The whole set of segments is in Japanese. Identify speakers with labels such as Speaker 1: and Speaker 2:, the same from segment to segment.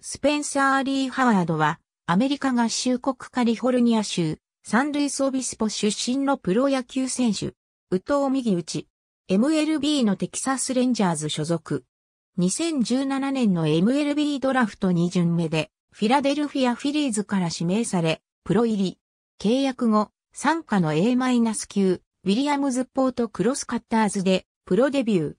Speaker 1: スペンサー・リー・ハワードは、アメリカ合衆国カリフォルニア州、サンルイス・オビスポ出身のプロ野球選手、ウ宇ミ右打ち、MLB のテキサス・レンジャーズ所属。2017年の MLB ドラフト2巡目で、フィラデルフィア・フィリーズから指名され、プロ入り。契約後、参加の A- 9ウィリアムズ・ポート・クロス・カッターズで、プロデビュー。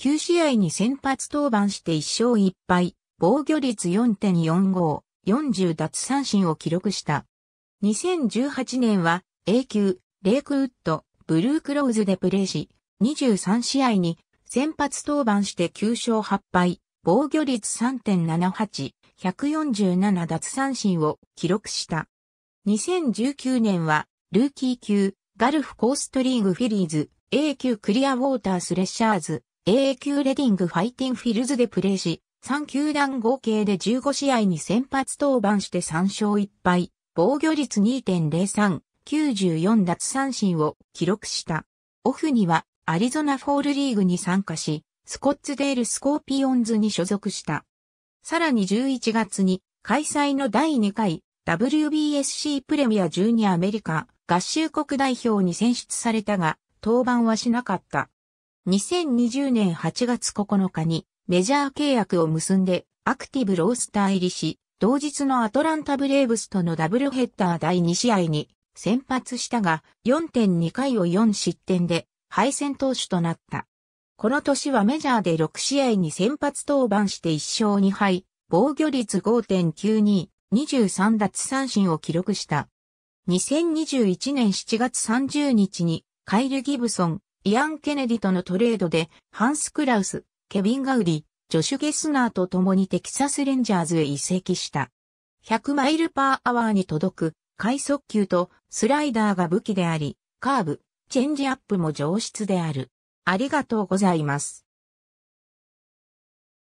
Speaker 1: 9試合に先発登板して1勝1敗。防御率4.45、40奪三振を記録した。2018年は A 級、レイクウッド、ブルークローズでプレーし、23試合に先発登板して9勝8敗、防御率3.78、147奪三振を記録した。2019年はルーキー級、ガルフコーストリーグフィリーズ、A 級クリアウォータースレッシャーズ、A 級レディングファイティンフィルズでプレーし、3球団合計で15試合に先発登板して3勝1敗、防御率2.03、94奪三振を記録した。オフにはアリゾナフォールリーグに参加し、スコッツデールスコーピオンズに所属した。さらに11月に開催の第2回 WBSC プレミア12アメリカ合衆国代表に選出されたが、登板はしなかった。2020年8月9日にメジャー契約を結んでアクティブロースター入りし、同日のアトランタブレーブスとのダブルヘッダー第2試合に先発したが4.2回を4失点で敗戦投手となった。この年はメジャーで6試合に先発登板して1勝2敗、防御率5.92、23奪三振を記録した。2021年7月30日にカイル・ギブソン、イアン・ケネディとのトレードでハンス・クラウス、ケビン・ガウディ、ジョシュ・ゲスナーと共にテキサス・レンジャーズへ移籍した。100マイルパーアワーに届く、快速球とスライダーが武器であり、カーブ、チェンジアップも上質である。ありがとうございます。